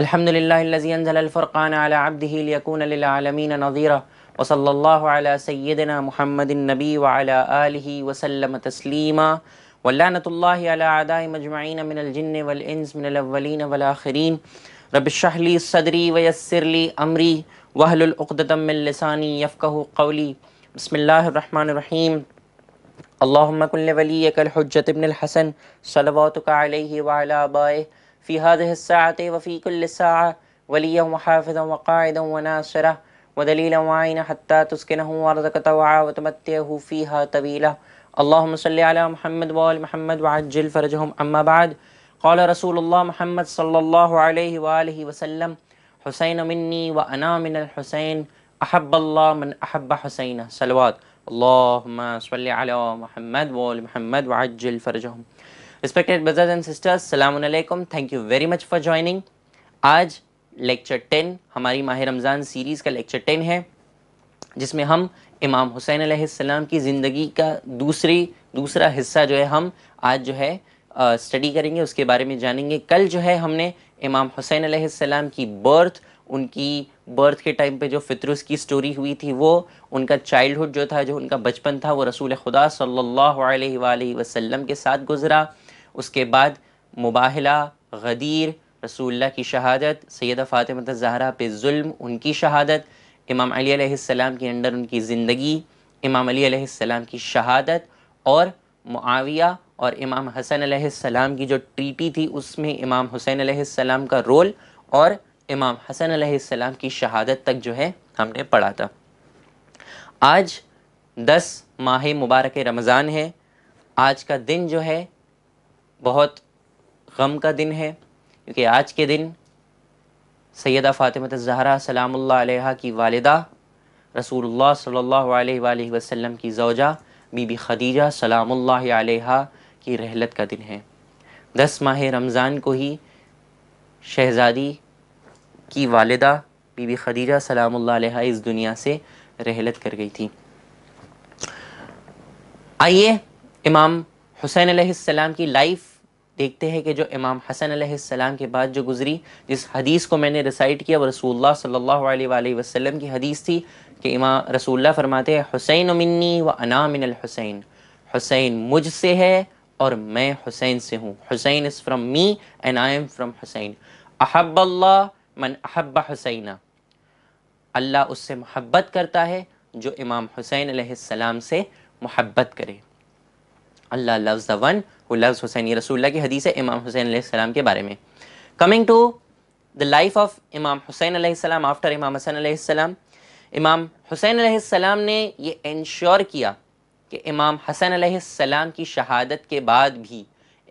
الحمد لله الذي أنزل الفرقان على عبده ليكون للعالمين نظيرا وصلى الله على سيدنا محمد النبي وعلى آله وسلم تسليما واللعنة الله على أعداء مجمعين من الجن والإنس من الأولين والآخرين رب اشرح لي صدري ويسر لي أمري وهل الأقدة من لساني يفقه قولي بسم الله الرحمن الرحيم اللهم كن لوليك الحجة ابن الحسن صلواتك عليه وعلى آبائه في هذه الساعة وفي كل ساعة وليا وحافظا وقاعدا وناصرا ودليلا وعينا حتى تسكنه أرضك طوعا وتمتعه فيها طويلة اللهم صل على محمد وآل محمد وعجل فرجهم أما بعد قال رسول الله محمد صلى الله عليه وآله وسلم حسين مني وأنا من الحسين أحب الله من أحب حسين صلوات اللهم صل على محمد وآل محمد وعجل فرجهم respected brothers and sisters Salamun thank you very much for joining आज lecture ten हमारी माह Ramzan series का lecture ten है जिसमें हम इमाम हुसैन आसमाम की ज़िंदगी का दूसरी दूसरा हिस्सा जो है हम आज जो है स्टडी करेंगे उसके बारे में जानेंगे कल जो है हमने इमाम हुसैन आसमाम की बर्थ उनकी बर्थ के टाइम पे जो फितरस की स्टोरी हुई थी वो उनका चाइल्डहुड जो था जो उनका बचपन था वो रसूल खुदा सल्लल्लाहु अलैहि वसल्लम के साथ गुज़रा उसके बाद मुबाहला गदीर रसूल्ला की शहादत सैद फ़ातिमत जहरा पे जुल्म उनकी शहादत इमाम अली सलाम के अंडर उनकी ज़िंदगी इमाम अली सलाम की शहादत और मुआविया और इमाम हसन सलाम की जो ट्रीटी थी उसमें इमाम हुसैन सलाम का रोल और इमाम हसन सलाम की शहादत तक जो है हमने पढ़ा था आज दस माह मुबारक रमज़ान है आज का दिन जो है बहुत गम का दिन है क्योंकि आज के दिन सैदा फ़ातिमत ज़हरा सलाम्ला की वालदा रसूलुल्लाह सल्लल्लाहु अलैहि वसल्लम की जौजा बीबी खदीजा सलाम्ला की रहलत का दिन है दस माह रमज़ान को ही शहज़ादी की वालदा बीबी खदीजा सलाम्ला इस दुनिया से रहलत कर गई थी आइए इमाम हुसैन सलाम की लाइफ देखते हैं कि जो इमाम हसन सलाम के बाद जो गुज़री जिस हदीस को मैंने रिसाइट किया वो रसूल सल्ला वसलम की हदीस थी कि इमाम रसूल फरमाते हैं हुसैन उमिनी व अना हुसैन हुसैन मुझसे है और मैं हुसैन से हूँ Hussain is from me and I am from Hussain अहब मन अहब हुसैन अल्लाह उससे मोहब्बत करता है जो इमाम हुसैन आसमाम से मोहब्बत करे Allah loves the one who loves Hussain रसूल के की हदीस है इमाम हुसैन सलाम के बारे में coming to the life of Imam Hussain सलाम आफ्टर इमाम हसन सलाम इमाम हुसैन सलाम ने ये इंश्योर किया कि इमाम हसन सलाम की शहादत के बाद भी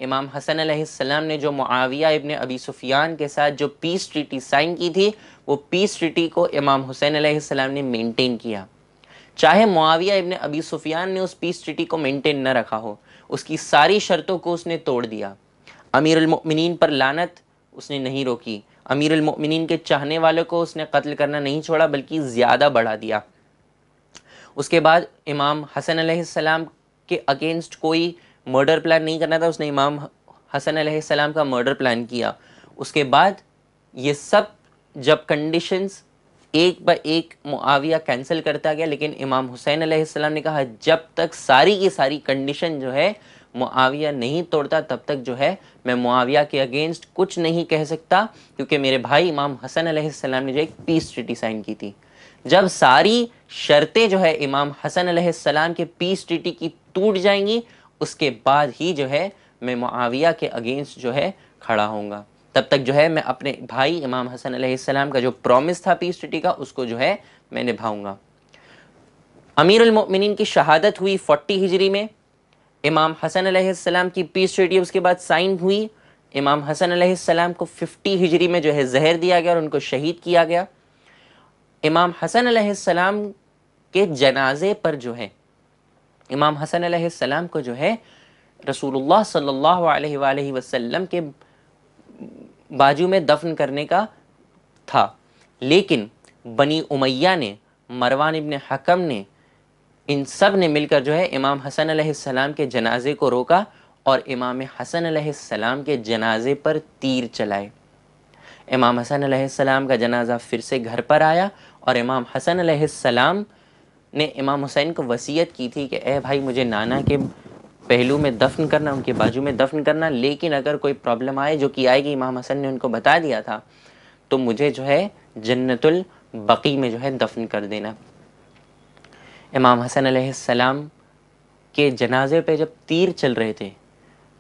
इमाम हसन सलाम ने जो मुआविया इबन अबी सुफियान के साथ जो पीस ट्रीटी साइन की थी वो पीस ट्रीटी को इमाम हुसैन सलाम ने मेंटेन किया चाहे मुआविया इबन अबी सुफियान ने उस पीस ट्रीटी को मेंटेन न रखा हो उसकी सारी शर्तों को उसने तोड़ दिया अमीरमिन पर लानत उसने नहीं रोकी अमीर अमीरमिन के चाहने वालों को उसने कत्ल करना नहीं छोड़ा बल्कि ज़्यादा बढ़ा दिया उसके बाद इमाम हसन सलाम के अगेंस्ट कोई मर्डर प्लान नहीं करना था उसने इमाम हसन सलाम का मर्डर प्लान किया उसके बाद ये सब जब कंडीशंस एक ब एक मुआविया कैंसिल करता गया लेकिन इमाम हुसैन अलैहिस्सलाम ने कहा जब तक सारी की सारी कंडीशन जो है मुआविया नहीं तोड़ता तब तक जो है मैं मुआविया के अगेंस्ट कुछ नहीं कह सकता क्योंकि मेरे भाई इमाम हसन अलैहिस्सलाम ने जो एक पीस ट्रिटी साइन की थी जब सारी शर्तें जो है इमाम हसन अलैहिस्सलाम के पीस ट्रिटी की टूट जाएंगी उसके बाद ही जो है मैं मुआविया के अगेंस्ट जो है खड़ा होऊंगा तब तक जो है मैं अपने भाई इमाम हसन अलैहिस्सलाम का जो प्रॉमिस था पीस ट्रिटी का उसको जो है मैं निभाऊंगा अमीर अमीरमिन की शहादत हुई 40 हिजरी में इमाम हसन अलैहिस्सलाम की पीस ट्रिटी उसके बाद साइन हुई इमाम हसन अलैहिस्सलाम को फिफ्टी हिजरी में जो है जहर दिया गया और उनको शहीद किया गया इमाम हसन अलैहिस्सलाम के जनाजे पर जो है इमाम हसन अलैहिस्सलाम को जो है रसूलुल्लाह सल्लल्लाहु अलैहि वसल्लम के बाजू में दफन करने का था लेकिन बनी उमैया ने मरवान इबन हकम ने इन सब ने मिलकर जो है इमाम हसन सलाम के जनाजे को रोका और इमाम हसन सलाम के जनाजे पर तीर चलाए इमाम हसन सलाम का जनाजा फिर से घर पर आया और इमाम हसन सलाम ने इमाम हुसैन को वसीयत की थी कि ए भाई मुझे नाना के पहलू में दफन करना उनके बाजू में दफन करना लेकिन अगर कोई प्रॉब्लम आए जो कि आएगी इमाम हसन ने उनको बता दिया था तो मुझे जो है जन्नतुल बकी में जो है दफन कर देना इमाम हसन सलाम के जनाजे पे जब तीर चल रहे थे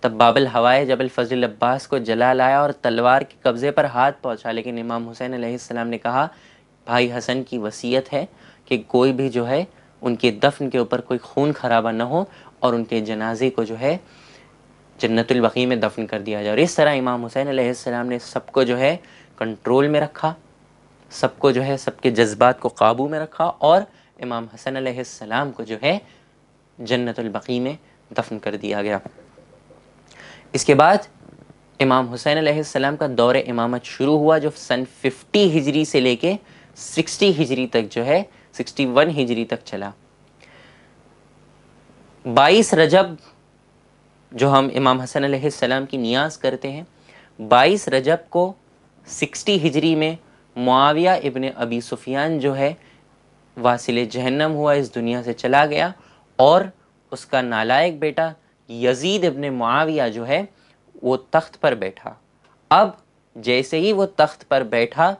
तब बाबल हवाए जबल फजल अब्बास को जला लाया और तलवार के कब्ज़े पर हाथ पहुंचा लेकिन इमाम हुसैन सलाम ने कहा भाई हसन की वसीयत है कि कोई भी जो है उनके दफन के ऊपर कोई खून खराबा ना हो और उनके जनाजे को जो है जन्नतुलबकी में दफन कर दिया जाए और इस तरह इमाम हुसैन आसमाम ने सबको जो है कंट्रोल में रखा सबको जो है सबके जज्बात को काबू में रखा और इमाम हसन आसमाम को जो है जन्नतुलबकी में दफन कर दिया गया इसके बाद इमाम हुसैन आसमाम का दौर इमामत शुरू हुआ जो सन 50 हिजरी से लेके 60 हिजरी तक जो है 61 हिजरी तक चला बाईस रजब जो हम इमाम हसन सलाम की नियाज करते हैं बाईस रजब को सिक्सटी हिजरी में मुआविया इबन अबी सुफियान जो है वासिल जहन्नम हुआ इस दुनिया से चला गया और उसका नालायक बेटा यजीद इबन मुआविया जो है वो तख्त पर बैठा अब जैसे ही वो तख्त पर बैठा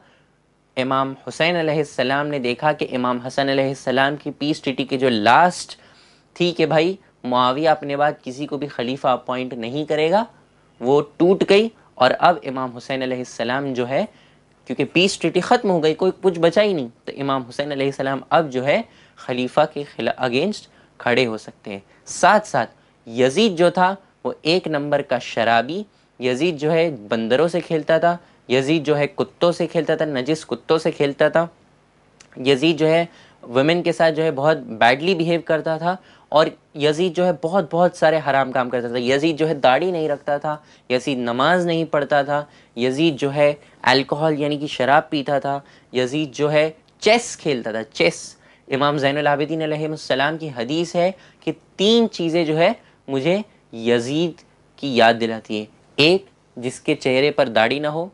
इमाम हुसैन सलाम ने देखा कि इमाम हसन सलाम की पीस टी के जो लास्ट ठीक है भाई मुआविया अपने बाद किसी को भी खलीफा अपॉइंट नहीं करेगा वो टूट गई और अब इमाम हुसैन आसमाम जो है क्योंकि पीस ट्रिटी ख़त्म हो गई कोई कुछ बचा ही नहीं तो इमाम हुसैन आसमाम अब जो है खलीफा के खिला अगेंस्ट खड़े हो सकते हैं साथ साथ यजीद जो था वो एक नंबर का शराबी यजीद जो है बंदरों से खेलता था यजीद जो है कुत्तों से खेलता था नजिस कुत्तों से खेलता था यजीद जो है वुमेन के साथ जो है बहुत बैडली बिहेव करता था और यजीद जो है बहुत बहुत सारे हराम काम करता था यजीद जो है दाढ़ी नहीं रखता था यजीद नमाज नहीं पढ़ता था यजीद जो है अल्कोहल यानी कि शराब पीता था यजीद जो है चेस खेलता था चेस इमाम ज़ैनआबिदीन सलाम की हदीस है कि तीन चीज़ें जो है मुझे यजीद की याद दिलाती है एक जिसके चेहरे पर दाढ़ी ना हो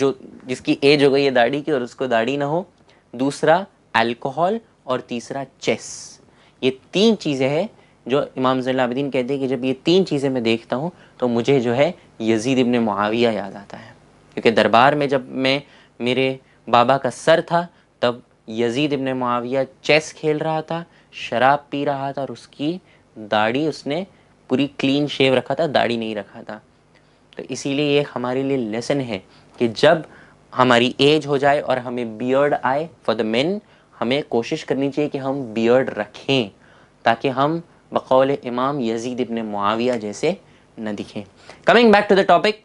जो जिसकी एज हो गई है दाढ़ी की और उसको दाढ़ी ना हो दूसरा अल्कोहल और तीसरा चेस ये तीन चीज़ें हैं जो इमाम जिलाबद्दीन कहते हैं कि जब ये तीन चीज़ें मैं देखता हूँ तो मुझे जो है यजीद इबन मुआविया याद आता है क्योंकि दरबार में जब मैं मेरे बाबा का सर था तब यजीद इबन मुआविया चेस खेल रहा था शराब पी रहा था और उसकी दाढ़ी उसने पूरी क्लीन शेव रखा था दाढ़ी नहीं रखा था तो इसीलिए ये हमारे लिए लेसन है कि जब हमारी एज हो जाए और हमें बियर्ड आए फॉर द मेन हमें कोशिश करनी चाहिए कि हम बियर्ड रखें ताकि हम बकौल इमाम यजीद इबन मुआविया जैसे न दिखें coming back to the topic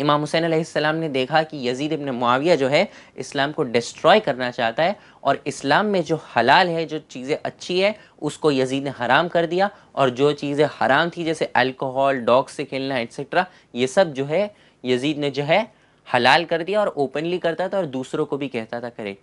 Imam Hussain आसमाम ने देखा कि यजीद इबन मुआविया जो है इस्लाम को डिस्ट्रॉय करना चाहता है और इस्लाम में जो हलाल है जो चीज़ें अच्छी है उसको यजीद ने हराम कर दिया और जो चीज़ें हराम थी जैसे अल्कोहल डॉग से खेलना एट्सट्रा ये सब जो है यजीद ने जो है हलाल कर दिया और ओपनली करता था और दूसरों को भी कहता था करें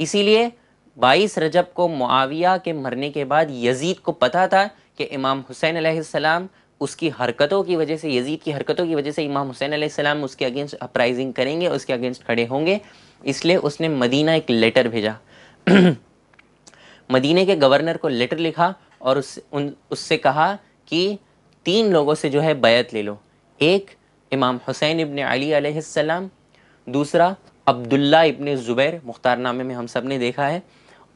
इसीलिए बाईस रजब को मुआविया के मरने के बाद यजीद को पता था कि इमाम हुसैन सलाम उसकी हरकतों की वजह से यजीद की हरकतों की वजह से इमाम हुसैन सलाम उसके अगेंस्ट अपराइजिंग करेंगे उसके अगेंस्ट खड़े होंगे इसलिए उसने मदीना एक लेटर भेजा मदीने के गवर्नर को लेटर लिखा और उस उन उससे कहा कि तीन लोगों से जो है बैत ले लो एक इमाम हुसैन इबन अली दूसरा अब्दुल्ला इबन ज़ुबैर मुख्तारनामे में हम सब ने देखा है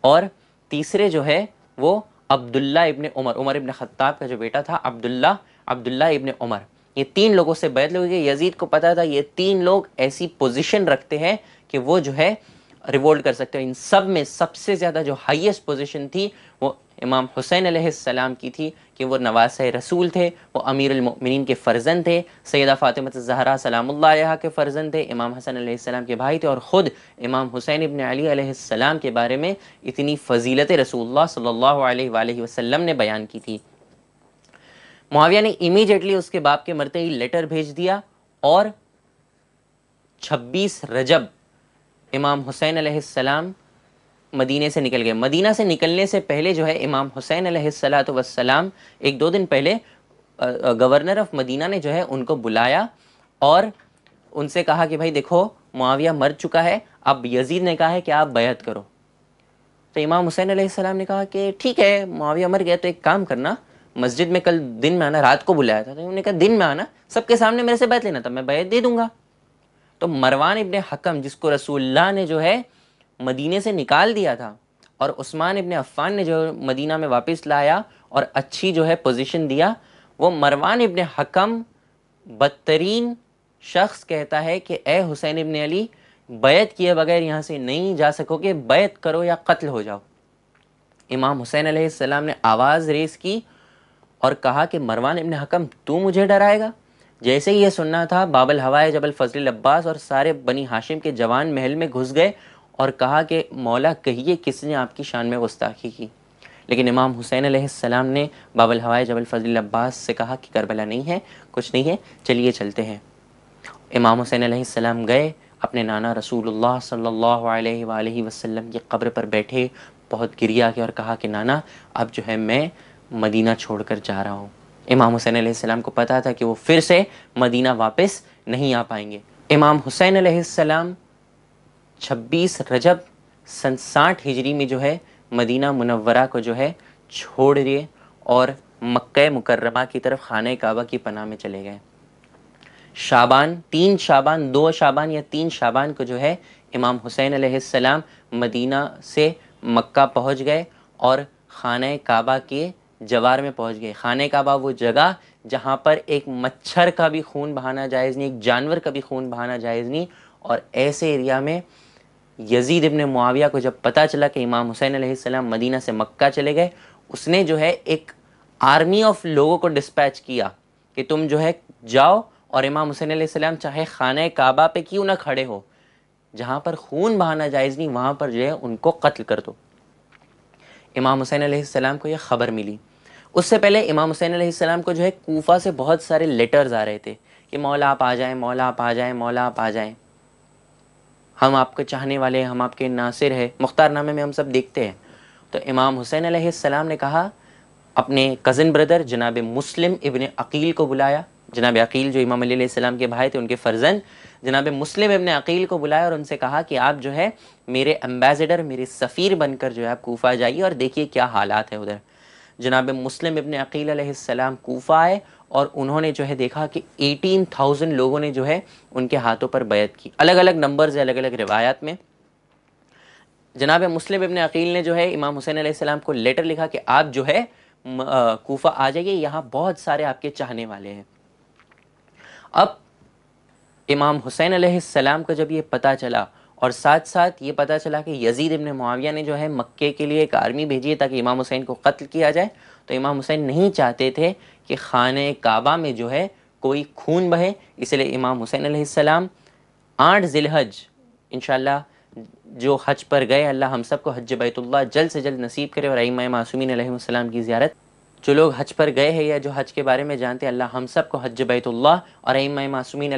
और तीसरे जो है वो अब्दुल्ला इबन उमर उमर इबन ख़त्ताब का जो बेटा था अब्दुल्ला अब्दुल्ला इबन उमर ये तीन लोगों से बैत लोग यजीद को पता था ये तीन लोग ऐसी पोजिशन रखते हैं कि वो जो है रिवोल्ट कर सकते हैं इन सब में सबसे ज़्यादा जो हाइस्ट पोजिशन थी वो इमाम हुसैन आसमाम की थी कि वो नवास रसूल थे वो अमीरमिन के फ़र्जन थे सैदा फ़ातिमत जहरा सलाम के फ़र्जन थे इमाम हसन आसमाम के भाई थे और ख़ुद इमाम हुसैन इबन अली के बारे में इतनी फ़जीलत रसूल सल्ला वसम ने बयान की थी माविया ने इमीजिएटली उसके बाप के मरते ही लेटर भेज दिया और 26 रजब इमाम हुसैन आसमाम मदीने से निकल गए मदीना से निकलने से पहले जो है इमाम हुसैन सलात वसलाम एक दो दिन पहले गवर्नर ऑफ मदीना ने जो है उनको बुलाया और उनसे कहा कि भाई देखो मुआविया मर चुका है अब यजीद ने कहा है कि आप बैत करो तो इमाम हुसैन सलाम ने कहा कि ठीक है मुआविया मर गया तो एक काम करना मस्जिद में कल दिन में आना रात को बुलाया था तो उन्होंने कहा दिन में आना सबके सामने मेरे से बैत लेना था मैं बैत दे दूंगा तो मरवान इबन हकम जिसको रसूल्ला ने जो है मदीने से निकाल दिया था और उस्मान इबन अफ़ान ने जो मदीना में वापस लाया और अच्छी जो है पोजीशन दिया वो मरवान इबन हकम बदतरीन शख्स कहता है कि ए हुसैन इबन अली बैत किए बगैर यहाँ से नहीं जा सकोगे बैत करो या कत्ल हो जाओ इमाम हुसैन सलाम ने आवाज़ रेस की और कहा कि मरवान इबन हकम तू मुझे डराएगा जैसे ही यह सुनना था बाबल हवाए जबल फजल अब्बास और सारे बनी हाशिम के जवान महल में घुस गए और कहा कि मौला कहिए किसने आपकी शान में गुस्ताखी की लेकिन इमाम हुसैन आसमाम ने बाबल हवाई जबल फजल अब्बास से कहा कि करबला नहीं है कुछ नहीं है चलिए चलते हैं इमाम हुसैन आसमाम गए अपने नाना रसूलुल्लाह सल्लल्लाहु अलैहि वसल्लम की कब्र पर बैठे बहुत गिरिया के और कहा कि नाना अब जो है मैं मदीना छोड़कर जा रहा हूँ इमाम हुसैन आसमाम को पता था कि वो फिर से मदीना वापस नहीं आ पाएंगे इमाम हुसैन आसमाम 26 रजब सन साठ हिजरी में जो है मदीना मुनवरा को जो है छोड़ दिए और मक् मुकर्रमा की तरफ खान काबा की पनाह में चले गए शाबान तीन शाबान दो शाबान या तीन शाबान को जो है इमाम हुसैन आसमाम मदीना से मक्का पहुंच गए और खान काबा के जवार में पहुंच गए खान काबा वो जगह जहाँ पर एक मच्छर का भी खून बहाना जायज़ नहीं एक जानवर का भी खून बहाना जायज़ नहीं और ऐसे एरिया में यजीद इबन मुआविया को जब पता चला कि इमाम हुसैन आसमाम मदीना से मक्का चले गए उसने जो है एक आर्मी ऑफ लोगों को डिस्पैच किया कि तुम जो है जाओ और इमाम हुसैन सलाम चाहे खाना काबा पे क्यों ना खड़े हो जहाँ पर खून बहाना जायज़ नहीं वहाँ पर जो है उनको कत्ल कर दो इमाम हुसैन सलाम को यह ख़बर मिली उससे पहले इमाम हुसैन सलाम को जो है कोफा से बहुत सारे लेटर्स आ रहे थे कि मौला आप आ जाएँ मौला आप आ जाएँ मौला आप आ जाएँ हम आपके चाहने वाले हम आपके नासिर है मुख्तारनामे में हम सब देखते हैं तो इमाम हुसैन सलाम ने कहा अपने कज़न ब्रदर जनाब मुस्लिम इबन अकील को बुलाया जनाब अकील जो इमाम सलाम के भाई थे उनके फ़र्जन जनाब मुस्लिम इबन अकील को बुलाया और उनसे कहा कि आप जो है मेरे एम्बेसडर मेरे सफ़ीर बनकर जो है आप कोफ़ा जाइए और देखिए क्या हालात है उधर जनाब मुस्लिम इबन अकील सलाम कोफ़ा आए और उन्होंने जो है देखा कि 18,000 लोगों ने जो है उनके हाथों पर बैत की अलग अलग नंबर्स है अलग अलग रिवायात में जनाब मुस्लिम इबन अकील ने जो है इमाम हुसैन आसमाम को लेटर लिखा कि आप जो है कोफा आ जाइए यहाँ बहुत सारे आपके चाहने वाले हैं अब इमाम हुसैन आसमाम को जब ये पता चला और साथ साथ ये पता चला कि यजीद इबन माविया ने जो है मक्के के लिए एक आर्मी भेजी है ताकि इमाम हुसैन को कत्ल किया जाए तो इमाम हुसैन नहीं चाहते थे कि खान काबा में जो है कोई खून बहे इसलिए इमाम हुसैन आसमाम आठ जिलहज इन जो हज पर गए अल्लाह हम सब को हज बैतुल्ला जल्द से जल्द नसीब करे और आईमा मासूमिन की ज़्यारत जो लोग हज पर गए हैं या जो हज के बारे में जानते हैं अल्लाह हम सब को हज बैतुल्ला और आईमा मासूमिन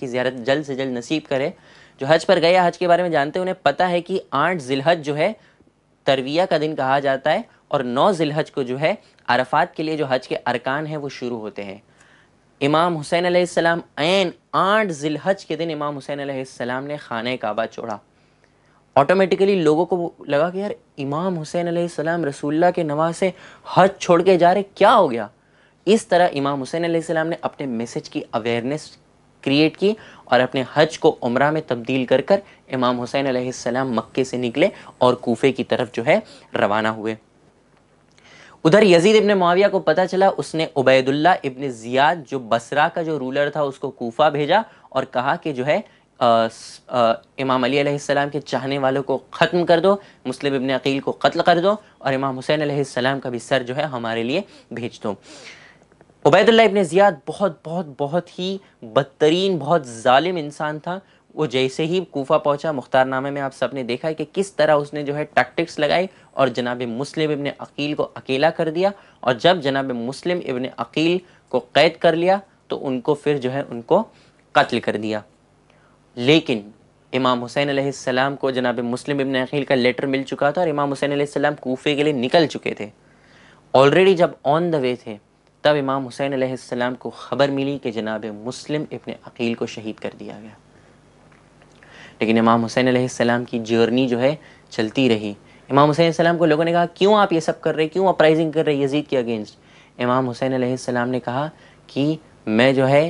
की ज़्यारत जल्द से जल्द नसीब करे जो हज पर गए या हज के बारे में जानते हैं उन्हें पता है कि आठ जिलहज जो है तरविया का दिन कहा जाता है और नौ जिलहज को जो है अरफात के लिए जो हज के अरकान हैं वो शुरू होते हैं इमाम हुसैन आसमाम एन आठ जिलहज के दिन इमाम हुसैन आसमाम ने खान काबा छोड़ा ऑटोमेटिकली लोगों को लगा कि यार इमाम हुसैन आसमाम रसुल्ला के नवाज से हज छोड़ के जा रहे क्या हो गया इस तरह इमाम हुसैन आसमाम ने अपने मैसेज की अवेयरनेस क्रिएट की और अपने हज को उम्र में तब्दील कर कर इमाम हुसैन आसमाम मक्के से निकले और कोफे की तरफ जो है रवाना हुए उधर यजीद इब्ने माविया को पता चला उसने उबैदुल्ला इब्ने जियाद जो बसरा का जो रूलर था उसको कोफा भेजा और कहा कि जो है आ, आ, इमाम अली सलाम के चाहने वालों को ख़त्म कर दो मुस्लिम इबन अकील को कत्ल कर दो और इमाम हुसैन आसमाम का भी सर जो है हमारे लिए भेज दो उबैदुल्ला इबन ज़ियाद बहुत बहुत बहुत ही बदतरीन बहुत ालिम इंसान था वो जैसे ही कोफा पहुंचा मुख्तारनामे में आप सबने देखा है कि किस तरह उसने जो है टैक्टिक्स लगाई और जनाब मुस्लिम इबन अकील को अकेला कर दिया और जब जनाब मुस्लिम इबन अकील को कैद कर लिया तो उनको फिर जो है उनको कत्ल कर दिया लेकिन इमाम हुसैन आसमाम को जनाब मुस्लिम इबन अकील का लेटर मिल चुका था और इमाम हुसैन आसमाम कोफे के लिए निकल चुके थे ऑलरेडी जब ऑन द वे थे तब इमाम हुसैन आसमाम को ख़बर मिली कि जनाब मुस्लिम इबन अकील को शहीद कर दिया गया लेकिन इमाम हुसैन आसमाम की जर्नी जो है चलती रही इमाम हुसैन सलाम को लोगों ने कहा क्यों आप ये सब कर रहे क्यों अपराइजिंग कर रहे यजीद के अगेंस्ट इमाम हुसैन आसमाम ने कहा कि मैं जो है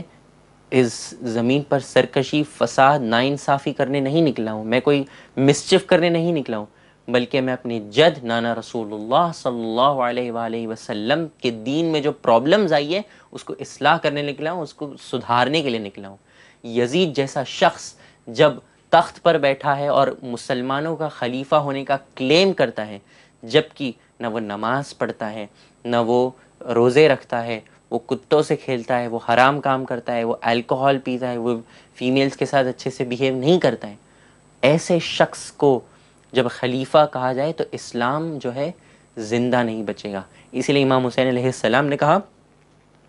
इस ज़मीन पर सरकशी फसाद नाइंसाफ़ी करने नहीं निकला हूँ मैं कोई मिसचिफ करने नहीं निकला हूँ बल्कि मैं अपने जद नाना रसूलुल्लाह सल्लल्लाहु अलैहि वसल्लम के दीन में जो प्रॉब्लम्स आई है उसको असलाह करने निकला हूँ उसको सुधारने के लिए निकला हूँ यजीद जैसा शख्स जब तख्त पर बैठा है और मुसलमानों का खलीफा होने का क्लेम करता है जबकि न वो नमाज पढ़ता है न वो रोज़े रखता है वो कुत्तों से खेलता है वो हराम काम करता है वो अल्कोहल पीता है वो फीमेल्स के साथ अच्छे से बिहेव नहीं करता है ऐसे शख्स को जब खलीफा कहा जाए तो इस्लाम जो है ज़िंदा नहीं बचेगा इसीलिए इमाम हुसैन सलाम ने कहा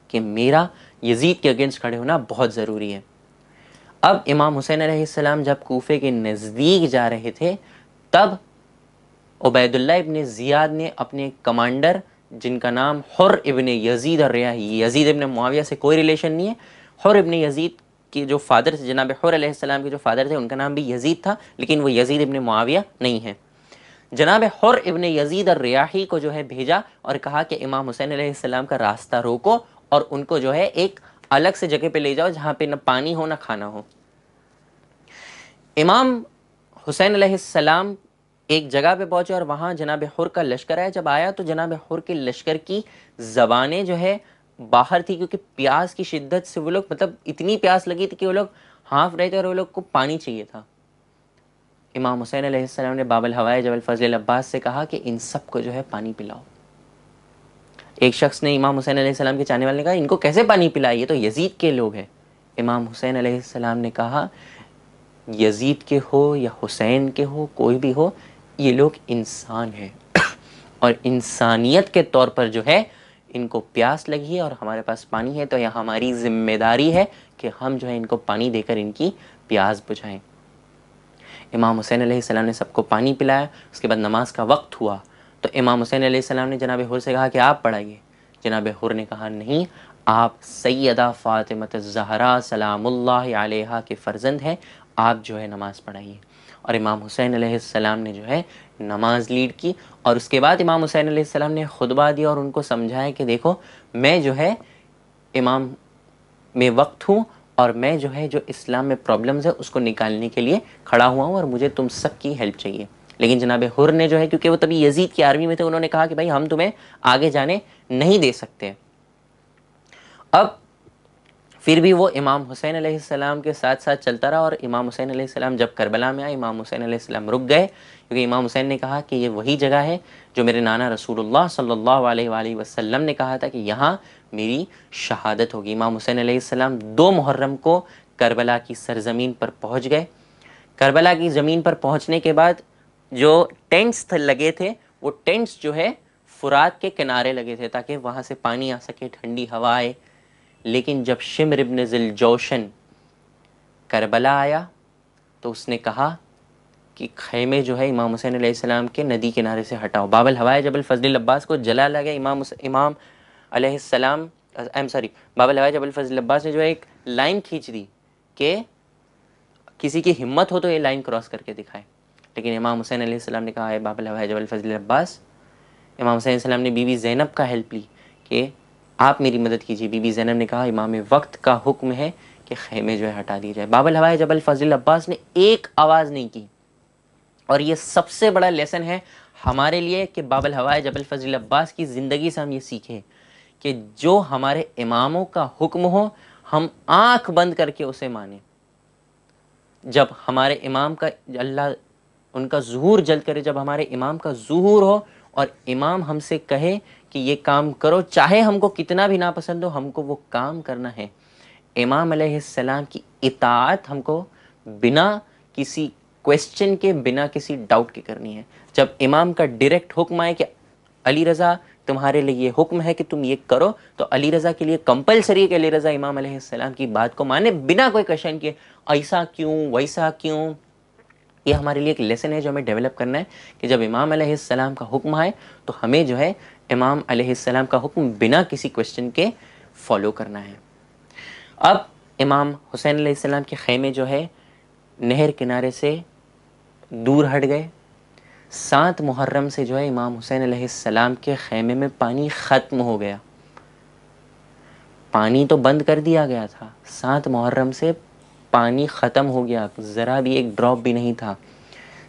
कि मेरा यजीद के अगेंस्ट खड़े होना बहुत ज़रूरी है अब इमाम हुसैन आसमाम जब कोफे के नज़दीक जा रहे थे तब उबैदुल्ला इबन ज़ियाद ने अपने कमांडर जिनका नाम हर इबन यजीद और रिया यजीद इबन मुआविया से कोई रिलेशन नहीं है हर इबन यजीद के जो फादर थे जनाब हर के जो फादर थे उनका नाम भी यजीद था लेकिन वो यजीद इबन मुआविया नहीं है जनाब हर इबन यजीद और रियाही को जो है भेजा और कहा कि इमाम हुसैन आसमाम का रास्ता रोको और उनको जो है एक अलग से जगह पे ले जाओ जहाँ पे ना पानी हो ना खाना हो इमाम हुसैन सलाम एक जगह पे पहुंचे और वहाँ जनाब हुर का लश्कर आया जब आया तो जनाब हुर के लश्कर की जबानें जो है बाहर थी क्योंकि प्यास की शिद्दत से वो लोग मतलब इतनी प्यास लगी थी कि वो लोग हाँफ रहे थे और वो लोग को पानी चाहिए था इमाम हुसैन ने बाबल हवाए जबल फजल अब्बास से कहा कि इन सब को जो है पानी पिलाओ एक शख्स ने इमाम हुसैन आसमाम के चाहने वाले ने कहा इनको कैसे पानी पिलाए ये तो यजीद के लोग हैं इमाम हुसैन आसमाम ने कहा यजीद के हो या हुसैन के हो कोई भी हो ये लोग इंसान हैं और इंसानियत के तौर पर जो है इनको प्यास लगी है और हमारे पास पानी है तो यह हमारी जिम्मेदारी है कि हम जो है इनको पानी देकर इनकी प्यास बुझाएं इमाम हुसैन आसमाम ने सबको पानी पिलाया उसके बाद नमाज का वक्त हुआ तो इमाम हुसैन सलाम ने जनाब हुर से कहा कि आप पढ़ाइए जनाब हुर ने कहा नहीं आप सैदा फ़ातिमत जहरा सलामुल्ला आलिहा के फ़र्जंद हैं आप जो है नमाज़ पढ़ाइए और इमाम हुसैन आसमाम ने जो है नमाज लीड की और उसके बाद इमाम हुसैन आसमाम ने खुतबा दिया और उनको समझाया कि देखो मैं जो है इमाम में वक्त हूँ और मैं जो है जो इस्लाम में प्रॉब्लम्स है उसको निकालने के लिए खड़ा हुआ हूँ और मुझे तुम सब की हेल्प चाहिए लेकिन जनाब हुर ने जो है क्योंकि वो तभी यजीद की आर्मी में थे उन्होंने कहा कि भाई हम तुम्हें आगे जाने नहीं दे सकते अब फिर भी वो इमाम हुसैन आसमाम के साथ साथ चलता रहा और इमाम हुसैन आसमाम जब करबला में आए इमाम हुसैन आसमाम रुक गए क्योंकि इमाम हुसैन ने कहा कि ये वही जगह है जो मेरे नाना रसूलुल्लाह सल्लल्लाहु अलैहि वसल्लम ने कहा था कि यहाँ मेरी शहादत होगी इमाम हुसैन आसमाम दो मुहर्रम को करबला की सरजमीन पर पहुँच गए करबला की ज़मीन पर पहुँचने के बाद जो टेंट्स लगे थे वो टेंट्स जो है फुरात के किनारे लगे थे ताकि वहाँ से पानी आ सके ठंडी हवा आए लेकिन जब शिमर इबन जोशन करबला आया तो उसने कहा कि खैमे जो है इमाम हुसैन आसमाम के नदी किनारे से हटाओ बाबल हवाए जबल फजल अब्बास को जला लगा इमाम इमाम आसमाम आई एम सॉरी बाबल हवाए जबल फजल अब्बास ने जो है एक लाइन खींच दी कि किसी की हिम्मत हो तो ये लाइन क्रॉस करके दिखाए लेकिन इमाम हुसैन आसमाम ने कहा है बाबल भाई जबल फजल अब्बास इमाम हुसैन सलाम ने बीबी ज़ैनब का हेल्प ली कि आप मेरी मदद कीजिए बीबी ज़ैनब ने कहा इमाम वक्त का हुक्म है कि खेमे जो है हटा दिए जाए बाबल हवाए जबल फजल अब्बास ने एक आवाज़ नहीं की और ये सबसे बड़ा लेसन है हमारे लिए कि बाबल हवाए जबल फजल अब्बास की ज़िंदगी से हम ये सीखें कि जो हमारे इमामों का हुक्म हो हम आँख बंद करके उसे माने जब हमारे इमाम का अल्लाह उनका जहूर जल्द करे जब हमारे इमाम का जहूर हो और इमाम हमसे कहे कि ये काम करो चाहे हमको कितना भी नापसंद हो हमको वो काम करना है इमाम अलैहिस्सलाम की इतात हमको बिना किसी क्वेश्चन के बिना किसी डाउट के करनी है जब इमाम का डायरेक्ट हुक्म आए कि अली रज़ा तुम्हारे लिए ये हुक्म है कि तुम ये करो तो अली रज़ा के लिए कंपलसरी है कि अली रज़ा इमाम अलैहिस्सलाम की बात को माने बिना कोई क्वेश्चन किए ऐसा क्यों वैसा क्यों ये हमारे लिए एक लेसन है जो हमें डेवलप करना है कि जब इमाम अलैहिस्सलाम का हुक्म आए तो हमें जो है इमाम अलैहिस्सलाम का हुक्म बिना किसी क्वेश्चन के फॉलो करना है अब इमाम हुसैन अलैहिस्सलाम के खैमे जो है नहर किनारे से दूर हट गए सात मुहर्रम से जो है इमाम हुसैन अलैहिस्सलाम के खैमे में पानी ख़त्म हो गया पानी तो बंद कर दिया गया था सात मुहर्रम से पानी ख़त्म हो गया ज़रा भी एक ड्रॉप भी नहीं था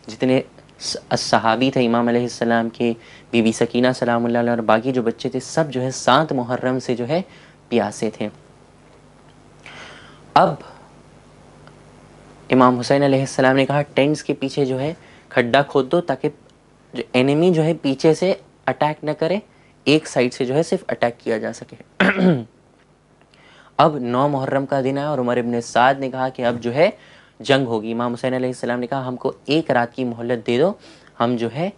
जितने सहाबी थे इमाम सलाम के बीबी सकीना सलाम और बाकी जो बच्चे थे सब जो है सात मुहर्रम से जो है प्यासे थे अब इमाम हुसैन सलाम ने कहा टेंट्स के पीछे जो है खड्डा खोद दो ताकि जो एनिमी जो है पीछे से अटैक न करे एक साइड से जो है सिर्फ अटैक किया जा सके अब नौ मुहर्रम का दिन है और उमर इबन साद ने कहा कि अब जो है जंग होगी इमाम हुसैन आसमाम ने कहा हमको एक रात की मोहलत दे दो हम जो है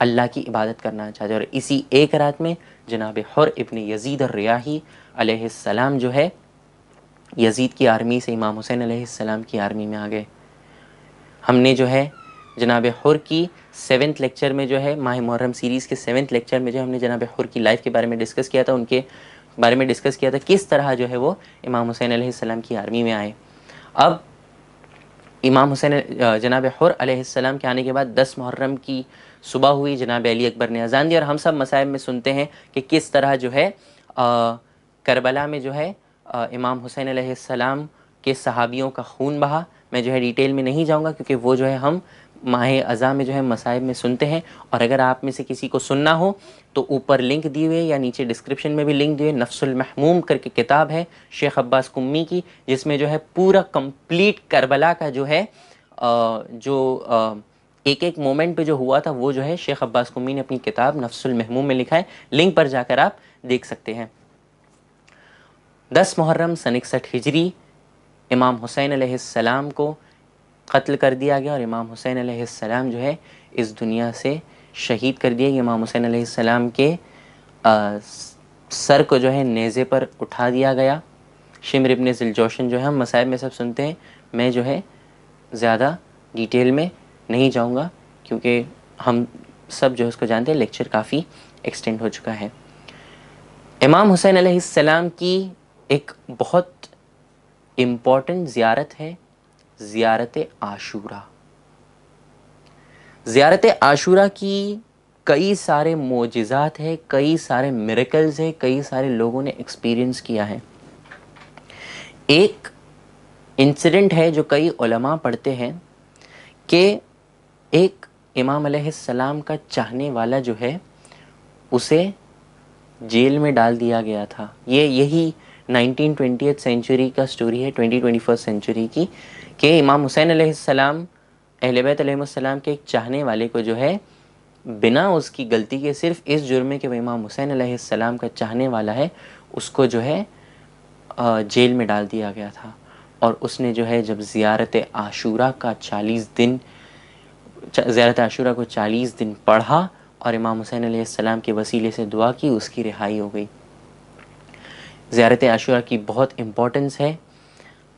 अल्लाह की इबादत करना चाहते और इसी एक रात में जनाब हर इबन यजीद और रियाही सलाम जो है यजीद की आर्मी से इमाम हुसैन सलाम की आर्मी में आ गए हमने जो है जनाब हर की सेवन्थ लेक्चर में जो है माह मुहर्रम सीरीज़ के सेवन्थ लेक्चर में जो हमने जनाब हर की लाइफ के बारे में डिस्कस किया था उनके बारे में डिस्कस किया था किस तरह जो है वो इमाम हुसैन सलाम की आर्मी में आए अब इमाम हुसैन जनाब हर सलाम के आने के बाद दस मुहर्रम की सुबह हुई जनाब अली अकबर ने अजान दी और हम सब मसायब में सुनते हैं कि किस तरह जो है आ, करबला में जो है आ, इमाम हुसैन सलाम के सहाबियों का खून बहा मैं जो है डिटेल में नहीं जाऊँगा क्योंकि वो जो है हम माह अज़ा में जो है मसाइब में सुनते हैं और अगर आप में से किसी को सुनना हो तो ऊपर लिंक दिए हुए या नीचे डिस्क्रिप्शन में भी लिंक दिए नफ्सुल महमूम करके किताब है शेख अब्बास कुम्मी की जिसमें जो है पूरा कंप्लीट करबला का जो है जो एक एक मोमेंट पे जो हुआ था वो जो है शेख अब्बास कुम्मी ने अपनी किताब नफ्सुल महमूम में लिखा है लिंक पर जाकर आप देख सकते हैं दस मुहर्रम सन इकसठ हिजरी इमाम हुसैन सलाम को कत्ल कर दिया गया और इमाम हुसैन आसमाम जो है इस दुनिया से शहीद कर दिया गया इमाम हुसैन आसमाम के आ, सर को जो है नेज़े पर उठा दिया गया शिमर इबन जिलजोशन जो है हम मसायब में सब सुनते हैं मैं जो है ज़्यादा डिटेल में नहीं जाऊँगा क्योंकि हम सब जो है उसको जानते हैं लेक्चर काफ़ी एक्सटेंड हो चुका है इमाम हुसैन आसमाम की एक बहुत इम्पॉर्टेंट ज़्यारत है ज़ियारत आशूरा ज़ियारत आशूरा की कई सारे मोजात है कई सारे मेरेकल्स है कई सारे लोगों ने एक्सपीरियंस किया है एक इंसिडेंट है जो कई उलमा पढ़ते हैं कि एक इमाम सलाम का चाहने वाला जो है उसे जेल में डाल दिया गया था ये यही नाइनटीन ट्वेंटी सेंचुरी का स्टोरी है ट्वेंटी ट्वेंटी फर्स्ट सेंचुरी की कि इमाम हुसैन आसमाम अहल बैतम के एक चाहने वाले को जो है बिना उसकी गलती के सिर्फ इस जुर्मे के वह इमाम हुसैन आसमाम का चाहने वाला है उसको जो है जेल में डाल दिया गया था और उसने जो है जब ज़ियारत आशूरा का चालीस दिन ज़्यारत आशूरा को चालीस दिन पढ़ा और इमाम हुसैन आसमाम के वसीले से दुआ की उसकी रिहाई हो गई ज़्यारत आशूरा की बहुत इम्पोर्टेंस है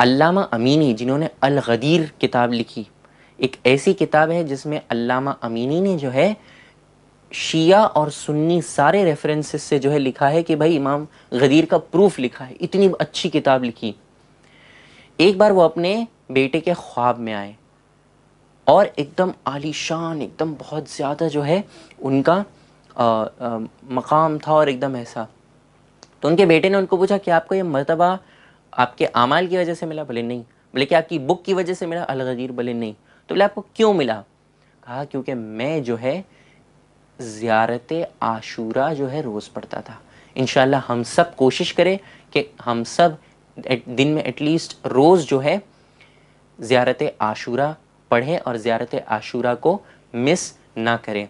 अल्लामा अमीनी जिन्होंने अलगदीर किताब लिखी एक ऐसी किताब है जिसमें अल्लामा अमीनी ने जो है शिया और सुन्नी सारे रेफरेंसेस से जो है लिखा है कि भाई इमाम गदीर का प्रूफ लिखा है इतनी अच्छी किताब लिखी एक बार वो अपने बेटे के ख्वाब में आए और एकदम आलीशान एकदम बहुत ज़्यादा जो है उनका आ, आ, मकाम था और एकदम ऐसा तो उनके बेटे ने उनको पूछा कि आपको ये मरतबा आपके अमाल की वजह से मिला बोले नहीं बोले कि आपकी बुक की वजह से मिला अलगजीर बोले नहीं तो बोले आपको क्यों मिला कहा क्योंकि मैं जो है ज़्यारत आशूरा जो है रोज़ पढ़ता था इन हम सब कोशिश करें कि हम सब दिन में एटलीस्ट रोज़ जो है ज़्यारत आशूरा पढ़ें और ज़्यारत आशूरा को मिस ना करें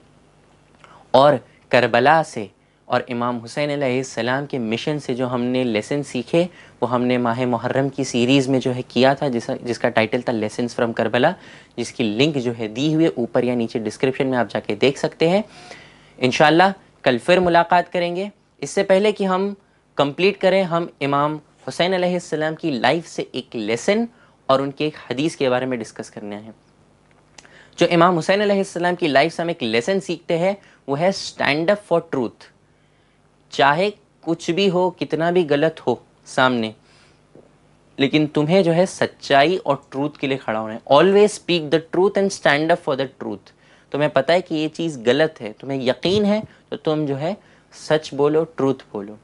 और करबला से और इमाम हुसैन सलाम के मिशन से जो हमने लेसन सीखे वो हमने माह मुहर्रम की सीरीज़ में जो है किया था जिस जिसका टाइटल था लेसन फ्रॉम करबला जिसकी लिंक जो है दी हुई ऊपर या नीचे डिस्क्रिप्शन में आप जाके देख सकते हैं इन कल फिर मुलाकात करेंगे इससे पहले कि हम कंप्लीट करें हम इमाम हुसैन सलाम की लाइफ से एक लेसन और उनके एक हदीस के बारे में डिस्कस करना है जो इमाम हुसैन सलाम की लाइफ से हम एक लेसन सीखते हैं वो है स्टैंड अप फॉर ट्रूथ चाहे कुछ भी हो कितना भी गलत हो सामने लेकिन तुम्हें जो है सच्चाई और ट्रूथ के लिए खड़ा होना है always speak the truth and stand up for the truth तुम्हें पता है कि ये चीज़ गलत है तुम्हें यकीन है तो तुम जो है सच बोलो ट्रूथ बोलो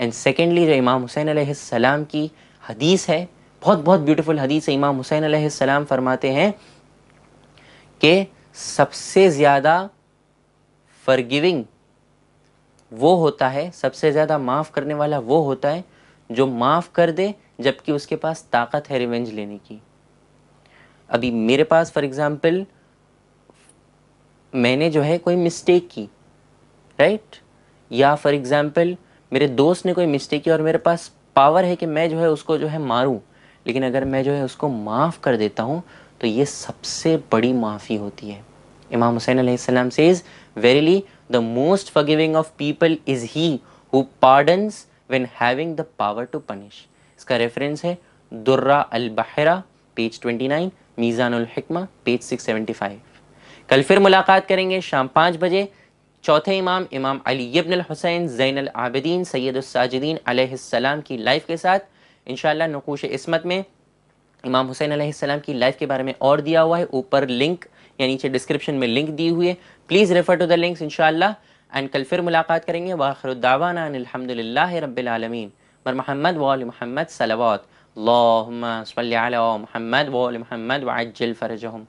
एंड सेकेंडली जो इमाम हुसैन सलाम की हदीस है बहुत बहुत ब्यूटीफुल हदीस है इमाम हुसैन सलाम फरमाते हैं कि सबसे ज़्यादा फरगिविंग वो होता है सबसे ज़्यादा माफ़ करने वाला वो होता है जो माफ़ कर दे जबकि उसके पास ताकत है रिवेंज लेने की अभी मेरे पास फॉर एग्ज़ाम्पल मैंने जो है कोई मिस्टेक की राइट या फॉर एग्ज़ाम्पल मेरे दोस्त ने कोई मिस्टेक की और मेरे पास पावर है कि मैं जो है उसको जो है मारूं लेकिन अगर मैं जो है उसको माफ़ कर देता हूँ तो ये सबसे बड़ी माफ़ी होती है Imam Hussain says verily The most forgiving of people is he who pardons when having the power to punish. इसका रेफरेंस है दुर्रा अल बहरा पेज 29 मीज़ानुल हिकमा पेज 675 कल फिर मुलाकात करेंगे शाम पाँच बजे चौथे इमाम इमाम अली इब्न हुसैन ज़ैन आबिदीन सैदुलसाजिदीन अलैहिस्सलाम की लाइफ के साथ इन नकूश इसमत में इमाम हुसैन अलैहिस्सलाम की लाइफ के बारे में और दिया हुआ है ऊपर लिंक या नीचे डिस्क्रिप्शन में लिंक दी हुई है please refer to the links in and कल फिर मुलाकात करेंगे वाखरुद्दावाना अलहमदिल्ला रबालमीन महमद वाल महमद सलावत महमद वाल महमद वाजल फ़रजहम